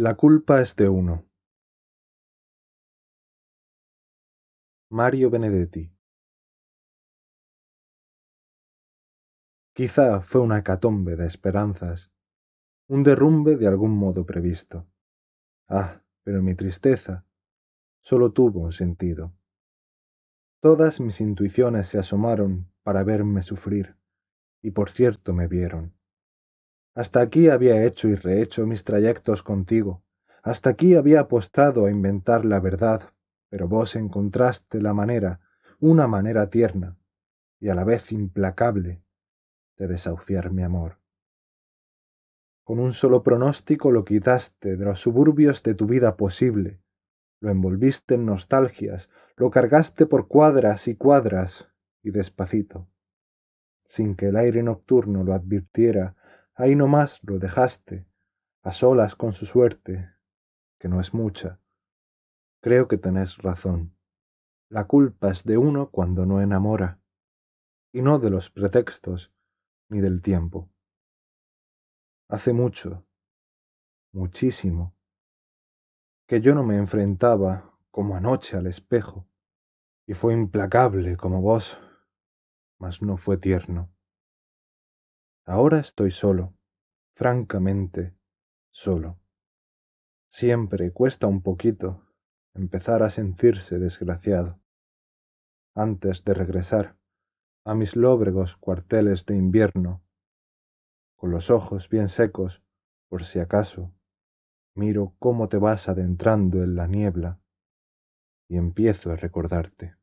La culpa es de uno. Mario Benedetti. Quizá fue una catombe de esperanzas, un derrumbe de algún modo previsto. Ah, pero mi tristeza solo tuvo un sentido. Todas mis intuiciones se asomaron para verme sufrir, y por cierto me vieron. Hasta aquí había hecho y rehecho mis trayectos contigo. Hasta aquí había apostado a inventar la verdad, pero vos encontraste la manera, una manera tierna y a la vez implacable de desahuciar mi amor. Con un solo pronóstico lo quitaste de los suburbios de tu vida posible, lo envolviste en nostalgias, lo cargaste por cuadras y cuadras y despacito, sin que el aire nocturno lo advirtiera, Ahí nomás lo dejaste, a solas con su suerte, que no es mucha. Creo que tenés razón. La culpa es de uno cuando no enamora, y no de los pretextos ni del tiempo. Hace mucho, muchísimo, que yo no me enfrentaba como anoche al espejo, y fue implacable como vos, mas no fue tierno. Ahora estoy solo, francamente solo. Siempre cuesta un poquito empezar a sentirse desgraciado. Antes de regresar a mis lóbregos cuarteles de invierno, con los ojos bien secos, por si acaso, miro cómo te vas adentrando en la niebla y empiezo a recordarte.